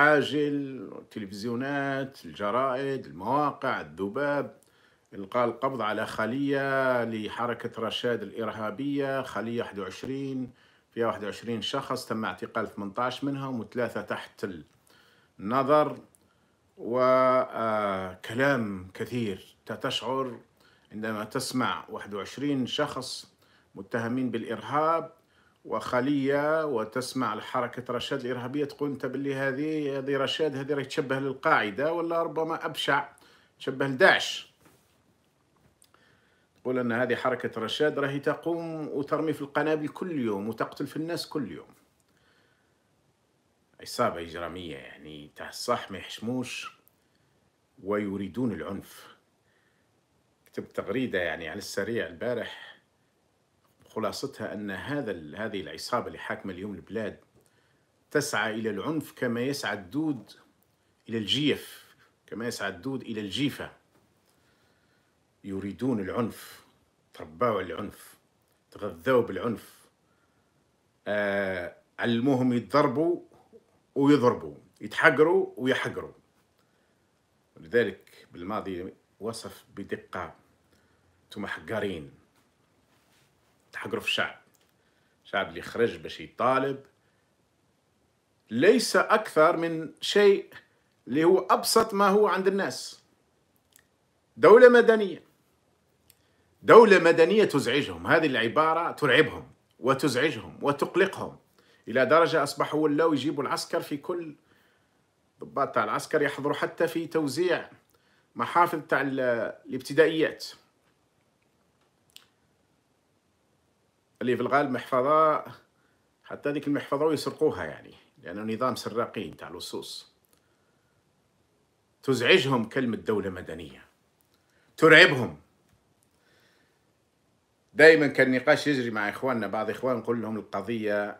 العاجل التلفزيونات الجرائد المواقع الذباب القاء القبض على خليه لحركه رشاد الارهابيه خليه 21 فيها 21 شخص تم اعتقال 18 منهم وثلاثه تحت النظر وكلام آه، كثير تتشعر عندما تسمع 21 شخص متهمين بالارهاب وخليه وتسمع لحركه رشاد الارهابيه تقول انت باللي هذه هذه رشاد هذه راهي تشبه للقاعده ولا ربما ابشع تشبه لداعش تقول ان هذه حركه رشاد راهي تقوم وترمي في القنابل كل يوم وتقتل في الناس كل يوم عصابه اجراميه يعني تاع الصح ما يحشموش ويريدون العنف كتبت تغريده يعني على السريع البارح خلاصتها أن هذا هذه العصابة اللي حاكمة اليوم البلاد تسعى إلى العنف كما يسعى الدود إلى الجيف كما يسعى الدود إلى الجيفة يريدون العنف تربوا العنف تغذوا بالعنف آه علموهم يتضربوا ويضربوا يتحقروا ويحقروا لذلك بالماضي وصف بدقة انتم حقارين تحقروا في الشعب الشعب اللي خرج باش يطالب ليس أكثر من شيء اللي هو أبسط ما هو عند الناس دولة مدنية دولة مدنية تزعجهم هذه العبارة ترعبهم وتزعجهم وتقلقهم إلى درجة أصبحوا ولاو يجيبوا العسكر في كل ضباط العسكر يحضروا حتى في توزيع محافظ تاع الابتدائيات اللي في الغالب محفظة حتى ذيك المحفظة ويسرقوها يعني لأنه نظام سراقين تاع لصوص تزعجهم كلمة دولة مدنية ترعبهم دائما كان نقاش يجري مع إخواننا بعض إخوان نقول لهم القضية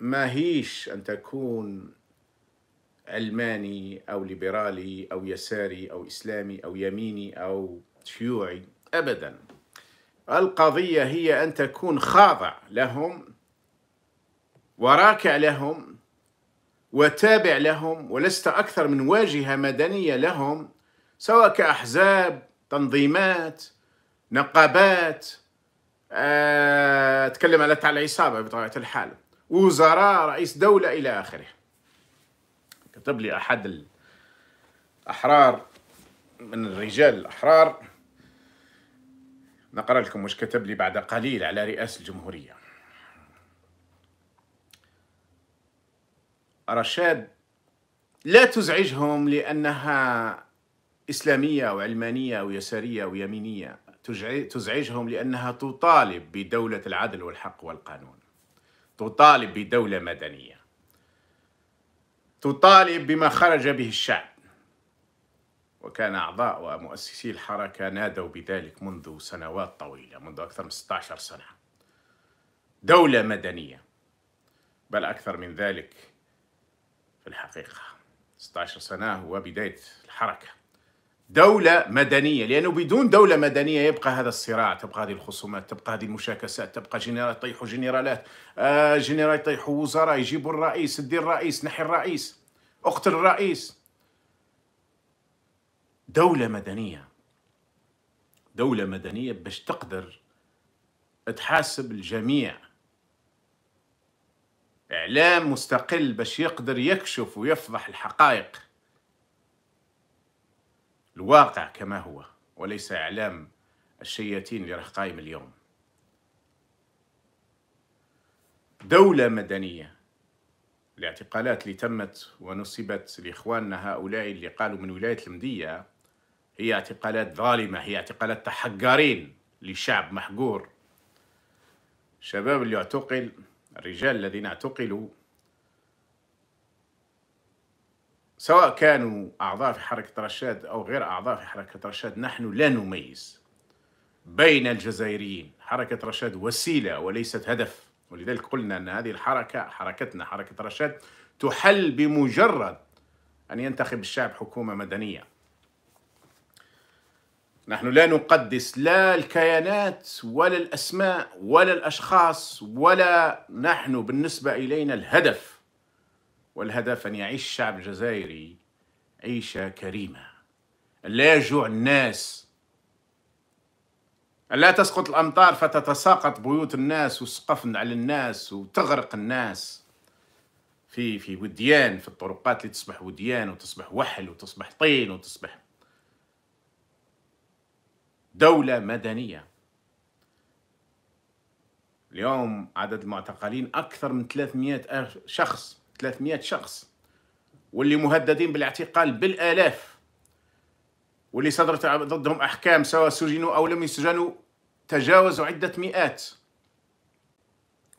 ما هيش أن تكون علماني أو ليبرالي أو يساري أو إسلامي أو يميني أو شيوعي أبداً القضية هي أن تكون خاضع لهم وراكع لهم وتابع لهم ولست أكثر من واجهة مدنية لهم سواء كأحزاب تنظيمات نقابات آه، أتكلم على على العصابة بطبيعة الحال وزراء رئيس دولة إلى آخره كتب لي أحد الأحرار من الرجال الأحرار نقرأ لكم وش كتب لي بعد قليل على رئاسة الجمهورية رشاد لا تزعجهم لأنها إسلامية وعلمانية ويسارية ويمينية تزعجهم لأنها تطالب بدولة العدل والحق والقانون تطالب بدولة مدنية تطالب بما خرج به الشعب وكان أعضاء ومؤسسي الحركة نادوا بذلك منذ سنوات طويلة منذ أكثر من 16 سنة دولة مدنية بل أكثر من ذلك في الحقيقة 16 سنة هو بداية الحركة دولة مدنية لأنه بدون دولة مدنية يبقى هذا الصراع تبقى هذه الخصومات تبقى هذه المشاكسات تبقى جنرال يطيحوا جنرالات آه جنرال يطيحوا وزراء يجيبوا الرئيس الدين الرئيس نحي الرئيس اقتل الرئيس دولة مدنية دولة مدنية باش تقدر تحاسب الجميع إعلام مستقل باش يقدر يكشف ويفضح الحقائق الواقع كما هو وليس إعلام الشياطين اللي راه قايم اليوم دولة مدنية الاعتقالات اللي تمت ونصبت لإخواننا هؤلاء اللي قالوا من ولاية المدية هي اعتقالات ظالمة هي اعتقالات تحقرين لشعب محقور الشباب اللي اعتقل الرجال الذين اعتقلوا سواء كانوا أعضاء في حركة رشاد أو غير أعضاء في حركة رشاد نحن لا نميز بين الجزائريين حركة رشاد وسيلة وليست هدف ولذلك قلنا أن هذه الحركة حركتنا حركة رشاد تحل بمجرد أن ينتخب الشعب حكومة مدنية نحن لا نقدس لا الكيانات ولا الاسماء ولا الاشخاص ولا نحن بالنسبه الينا الهدف والهدف ان يعيش الشعب الجزائري عيشه كريمه لا يجوع الناس لا تسقط الامطار فتتساقط بيوت الناس وسقف على الناس وتغرق الناس في في وديان في الطرقات اللي تصبح وديان وتصبح وحل وتصبح طين وتصبح دولة مدنية اليوم عدد المعتقلين أكثر من 300 شخص 300 شخص واللي مهددين بالاعتقال بالآلاف واللي صدرت ضدهم أحكام سواء سجنوا أو لم يسجنوا تجاوزوا عدة مئات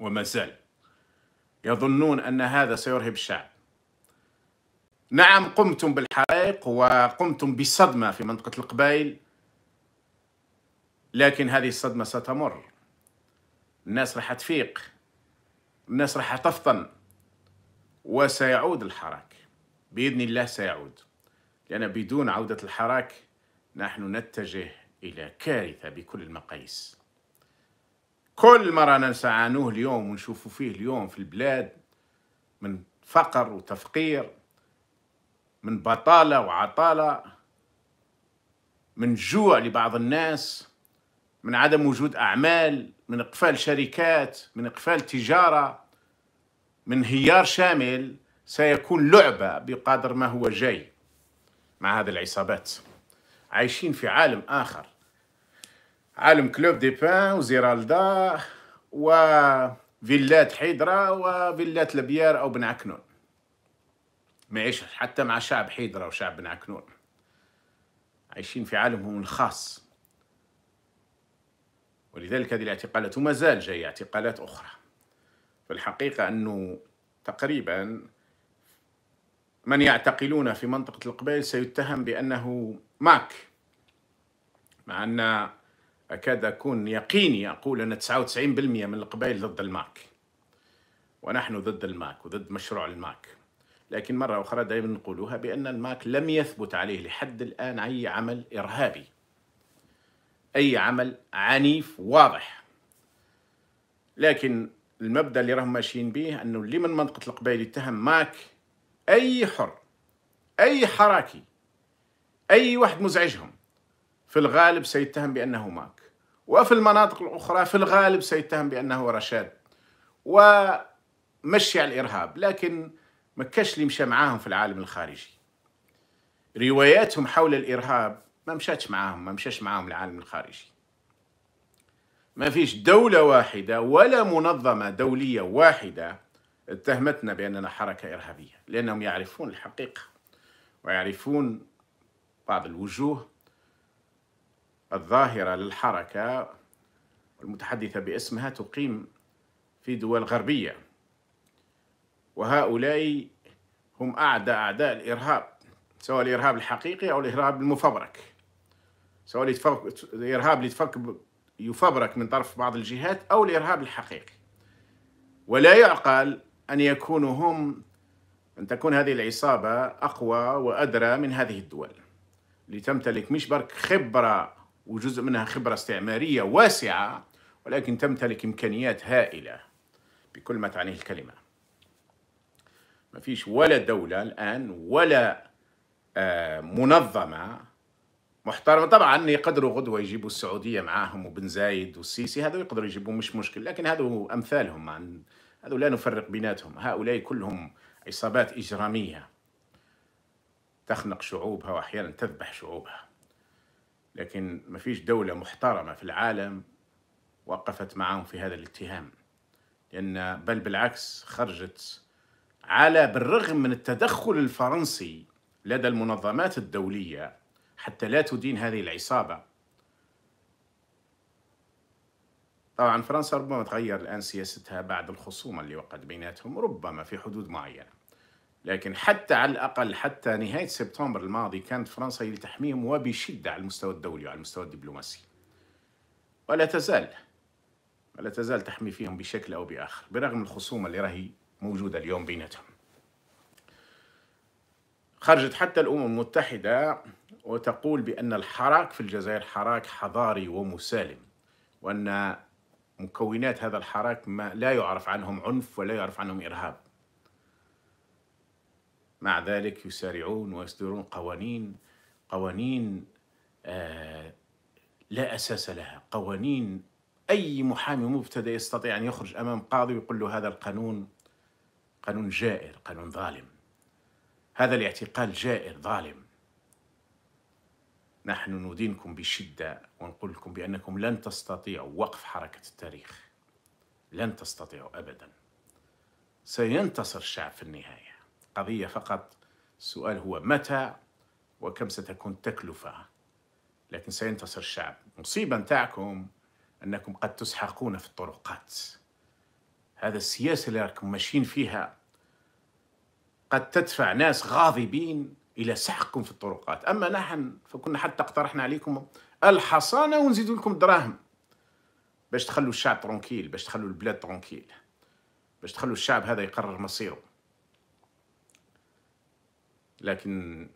وما زال يظنون أن هذا سيرهب الشعب نعم قمتم بالحرائق وقمتم بصدمة في منطقة القبائل لكن هذه الصدمة ستمر الناس راح تفيق الناس راح تفطن وسيعود الحراك بإذن الله سيعود لأن بدون عودة الحراك نحن نتجه إلى كارثة بكل المقاييس كل ما رانا نسعانوه اليوم ونشوفوا فيه اليوم في البلاد من فقر وتفقير من بطالة وعطالة من جوع لبعض الناس من عدم وجود أعمال من إقفال شركات من إقفال تجارة من انهيار شامل سيكون لعبة بقدر ما هو جاي مع هذه العصابات عايشين في عالم آخر عالم كلوب دي بان وزيرالدا وفيلات حيدرا وفيلات لبيار أو بن عكنون ما يعيش حتى مع شعب حيدرا وشعب بن عكنون عايشين في عالمهم الخاص ولذلك هذه الاعتقالات وما زال جاي اعتقالات أخرى فالحقيقة أنه تقريبا من يعتقلون في منطقة القبائل سيتهم بأنه ماك مع أن أكاد أكون يقيني أقول أن 99% من القبائل ضد الماك ونحن ضد الماك وضد مشروع الماك لكن مرة أخرى دائما نقولها بأن الماك لم يثبت عليه لحد الآن أي عمل إرهابي أي عمل عنيف واضح لكن المبدا اللي راهم ماشيين به انه اللي من منطقه القبائل يتهم معك اي حر اي حراكي اي واحد مزعجهم في الغالب سيتهم بانه ماك وفي المناطق الاخرى في الغالب سيتهم بانه رشاد ومشي على الارهاب لكن ما كاش اللي مشى معاهم في العالم الخارجي رواياتهم حول الارهاب ما مشاتش معاهم ما مشاش معاهم العالم الخارجي ما فيش دولة واحدة ولا منظمة دولية واحدة اتهمتنا بأننا حركة إرهابية لأنهم يعرفون الحقيقة ويعرفون بعض الوجوه الظاهرة للحركة المتحدثة باسمها تقيم في دول غربية وهؤلاء هم أعدى أعداء الإرهاب سواء الإرهاب الحقيقي أو الإرهاب المفبرك سواء الارهاب اللي يتفك يفبرك من طرف بعض الجهات او الارهاب الحقيقي ولا يعقل ان يكونوا هم ان تكون هذه العصابه اقوى وادرى من هذه الدول اللي تمتلك مش برك خبره وجزء منها خبره استعماريه واسعه ولكن تمتلك امكانيات هائله بكل ما تعنيه الكلمه ما فيش ولا دوله الان ولا آه، منظمه محترمه طبعا يقدروا غدوه يجيبوا السعوديه معاهم وبن زايد والسيسي هذا يقدروا يجيبوا مش مشكل لكن هذو امثالهم عن هذو لا نفرق بيناتهم هؤلاء كلهم عصابات اجراميه تخنق شعوبها واحيانا تذبح شعوبها لكن ما فيش دوله محترمه في العالم وقفت معهم في هذا الاتهام لان بل بالعكس خرجت على بالرغم من التدخل الفرنسي لدى المنظمات الدوليه حتى لا تدين هذه العصابة طبعا فرنسا ربما تغير الآن سياستها بعد الخصومة اللي وقعت بيناتهم ربما في حدود معينة لكن حتى على الأقل حتى نهاية سبتمبر الماضي كانت فرنسا لتحميهم وبشدة على المستوى الدولي وعلى المستوى الدبلوماسي ولا تزال ولا تزال تحمي فيهم بشكل أو بآخر برغم الخصومة اللي راهي موجودة اليوم بيناتهم خرجت حتى الأمم المتحدة وتقول بأن الحراك في الجزائر حراك حضاري ومسالم وأن مكونات هذا الحراك ما لا يعرف عنهم عنف ولا يعرف عنهم إرهاب مع ذلك يسارعون ويصدرون قوانين قوانين آه لا أساس لها قوانين أي محامي مبتدئ يستطيع أن يخرج أمام قاضي ويقول له هذا القانون قانون جائر قانون ظالم هذا الاعتقال جائر ظالم نحن ندينكم بشدة ونقول لكم بأنكم لن تستطيعوا وقف حركة التاريخ لن تستطيعوا أبدا سينتصر الشعب في النهاية قضية فقط السؤال هو متى وكم ستكون التكلفة لكن سينتصر الشعب مصيبة نتاعكم أنكم قد تسحقون في الطرقات هذا السياسة اللي راكم ماشيين فيها قد تدفع ناس غاضبين إلى سحقكم في الطرقات أما نحن فكنا حتى اقترحنا عليكم الحصانة ونزيد لكم الدراهم باش تخلوا الشعب ترونكيل باش تخلوا البلاد ترونكيل باش تخلوا الشعب هذا يقرر مصيره لكن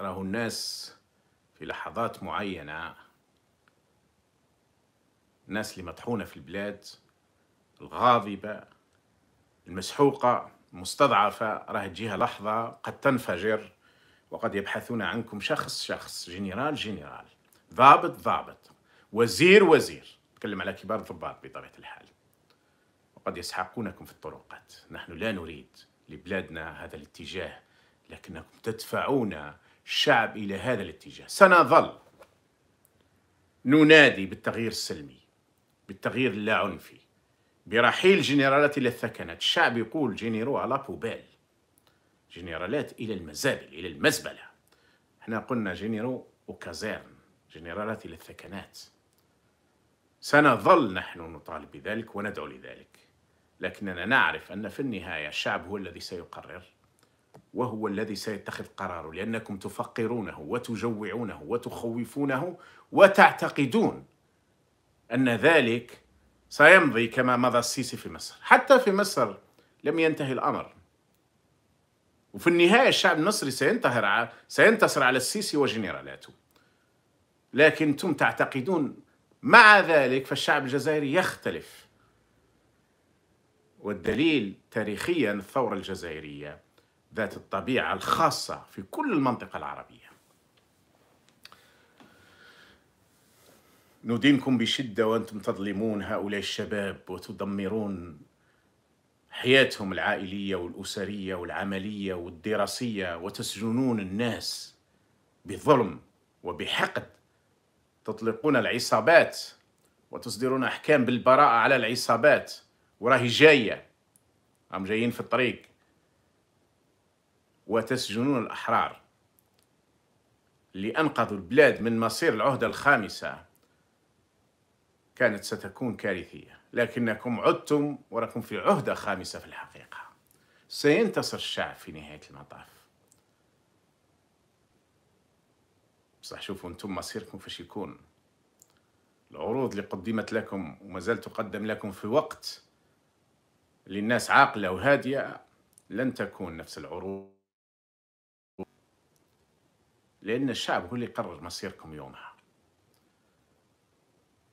راهو الناس في لحظات معينة الناس اللي مطحونة في البلاد الغاضبة المسحوقة مستضعفة راه تجيها لحظة قد تنفجر وقد يبحثون عنكم شخص شخص جنرال جنرال ضابط ضابط وزير وزير نتكلم على كبار الضباط بطبيعة الحال وقد يسحقونكم في الطرقات نحن لا نريد لبلادنا هذا الاتجاه لكنكم تدفعون الشعب إلى هذا الاتجاه سنظل ننادي بالتغيير السلمي بالتغيير اللاعنفي برحيل جنرالات إلى الثكنات الشعب يقول جنيرو على بوبال جنرالات إلى المزابل إلى المزبلة احنا قلنا جنيرو وكازيرن جنرالات إلى الثكنات سنظل نحن نطالب بذلك وندعو لذلك لكننا نعرف أن في النهاية الشعب هو الذي سيقرر وهو الذي سيتخذ قراره لأنكم تفقرونه وتجوعونه وتخوفونه وتعتقدون أن ذلك سيمضي كما مضى السيسي في مصر حتى في مصر لم ينتهي الأمر وفي النهاية الشعب المصري سينتهر سينتصر على السيسي وجنرالاته لكن أنتم تعتقدون مع ذلك فالشعب الجزائري يختلف والدليل تاريخيا الثورة الجزائرية ذات الطبيعة الخاصة في كل المنطقة العربية ندينكم بشدة وأنتم تظلمون هؤلاء الشباب وتدمرون حياتهم العائلية والأسرية والعملية والدراسية وتسجنون الناس بظلم وبحقد تطلقون العصابات وتصدرون أحكام بالبراءة على العصابات وراهي جاية هم جايين في الطريق وتسجنون الأحرار اللي أنقذوا البلاد من مصير العهدة الخامسة كانت ستكون كارثية لكنكم عدتم وراكم في عهدة خامسة في الحقيقة سينتصر الشعب في نهاية المطاف بصح شوفوا انتم مصيركم فاش يكون العروض اللي قدمت لكم وما زالت تقدم لكم في وقت للناس عاقلة وهادية لن تكون نفس العروض لأن الشعب هو اللي يقرر مصيركم يومها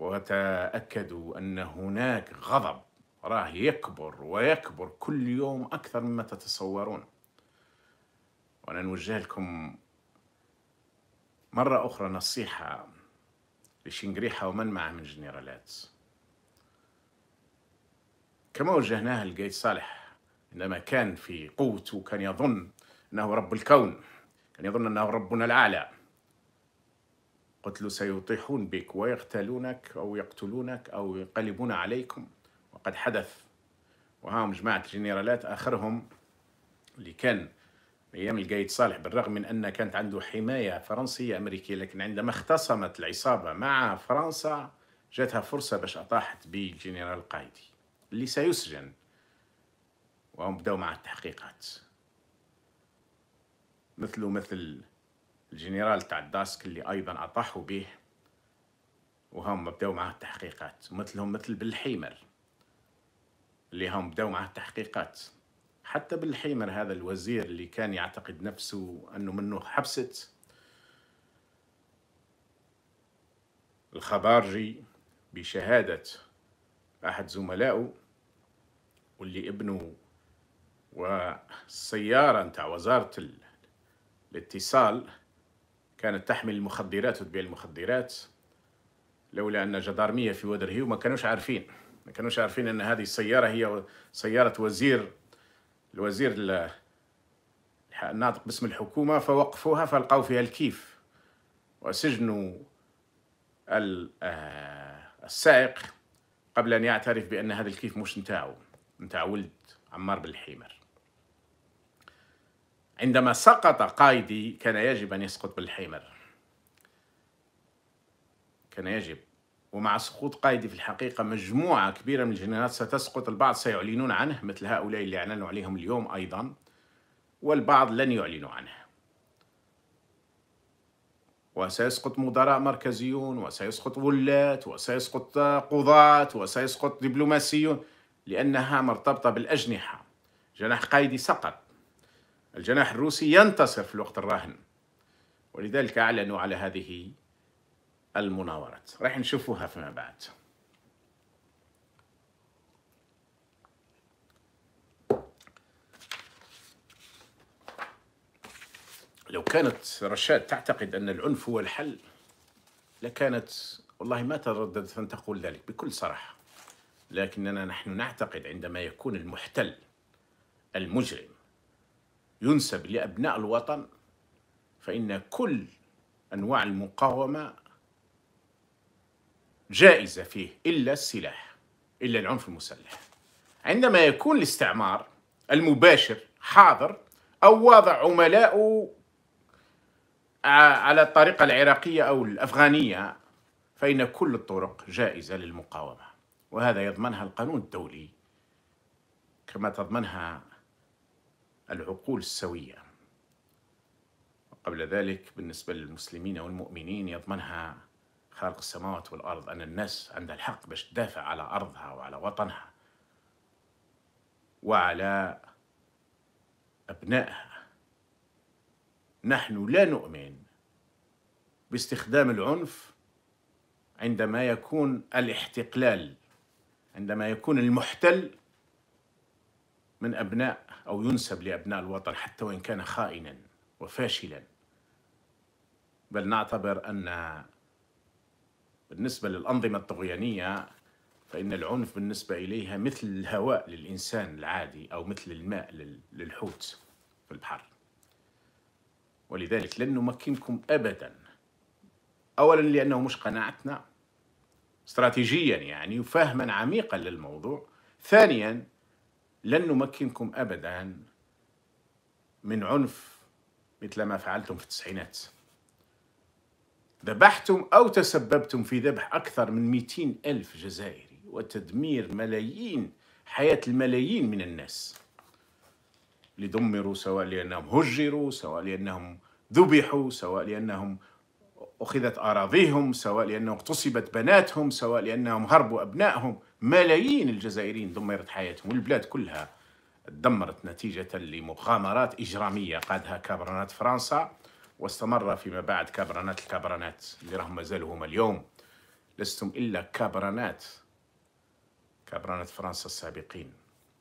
وتأكدوا أن هناك غضب راه يكبر ويكبر كل يوم أكثر مما تتصورون وأنا نوجه لكم مرة أخرى نصيحة لشنقريحة ومن معه من جنرالات كما وجهناها لقيت صالح عندما كان في قوته كان يظن أنه رب الكون كان يظن أنه ربنا الأعلى قلت له سيطيحون بك ويغتالونك أو يقتلونك أو ينقلبون عليكم وقد حدث وهاهم جماعة الجنرالات آخرهم اللي كان أيام القايد صالح بالرغم من أن كانت عنده حماية فرنسية أمريكية لكن عندما اختصمت العصابة مع فرنسا جاتها فرصة باش أطاحت بالجنرال القايدي اللي سيسجن وهم بدأوا مع التحقيقات مثله مثل الجنرال تاع الداسك اللي ايضا اطاحوا به وهم بداو معاه التحقيقات مثلهم مثل بالحيمر اللي هم بداو معاه التحقيقات حتى بالحيمر هذا الوزير اللي كان يعتقد نفسه انه منه حبست الخبارجي بشهادة أحد زملائه واللي ابنه والسيارة نتاع وزارة الاتصال كانت تحمل المخدرات وتبيع المخدرات لولا ان جدارميه في هيو ما كانوش عارفين ما كانوش عارفين ان هذه السياره هي سياره وزير الوزير الناطق باسم الحكومه فوقفوها فلقوا فيها الكيف وسجنوا آه، السائق قبل ان يعترف بان هذا الكيف مش نتاعو نتاع ولد عمار بالحيمر عندما سقط قائدي كان يجب أن يسقط بالحمر كان يجب ومع سقوط قائدي في الحقيقة مجموعة كبيرة من الجنرالات ستسقط البعض سيعلنون عنه مثل هؤلاء اللي أعلنوا عليهم اليوم أيضا والبعض لن يعلنوا عنه وسيسقط مدراء مركزيون وسيسقط ولاة وسيسقط قضاة وسيسقط دبلوماسيون لأنها مرتبطة بالأجنحة جناح قائدي سقط الجناح الروسي ينتصر في الوقت الراهن ولذلك أعلنوا على هذه المناورات راح نشوفوها فيما بعد لو كانت رشاد تعتقد أن العنف هو الحل لكانت والله ما ترددت أن تقول ذلك بكل صراحة لكننا نحن نعتقد عندما يكون المحتل المجرم ينسب لأبناء الوطن فإن كل أنواع المقاومة جائزة فيه إلا السلاح إلا العنف المسلح عندما يكون الاستعمار المباشر حاضر أو واضع عملاءه على الطريقة العراقية أو الأفغانية فإن كل الطرق جائزة للمقاومة وهذا يضمنها القانون الدولي كما تضمنها العقول السوية قبل ذلك بالنسبة للمسلمين والمؤمنين يضمنها خالق السماوات والأرض أن الناس عندها الحق باش تدافع على أرضها وعلى وطنها وعلى أبنائها نحن لا نؤمن باستخدام العنف عندما يكون الاحتقلال عندما يكون المحتل من أبناء أو ينسب لأبناء الوطن حتى وإن كان خائنا وفاشلا بل نعتبر أن بالنسبة للأنظمة الطغيانية فإن العنف بالنسبة إليها مثل الهواء للإنسان العادي أو مثل الماء للحوت في البحر ولذلك لن نمكنكم أبدا أولا لأنه مش قناعتنا استراتيجيا يعني وفهما عميقا للموضوع ثانيا لن نمكنكم أبدا من عنف مثل ما فعلتم في التسعينات ذبحتم أو تسببتم في ذبح أكثر من 200 ألف جزائري وتدمير ملايين حياة الملايين من الناس اللي دمروا سواء لأنهم هجروا سواء لأنهم ذبحوا سواء لأنهم أخذت أراضيهم سواء لأنه اغتصبت بناتهم سواء لأنهم هربوا أبنائهم ملايين الجزائريين دمرت حياتهم والبلاد كلها دمرت نتيجة لمغامرات إجرامية قادها كابرانات فرنسا واستمر فيما بعد كابرانات الكابرانات اللي راهم مازالوا هما اليوم لستم إلا كابرانات كابرانات فرنسا السابقين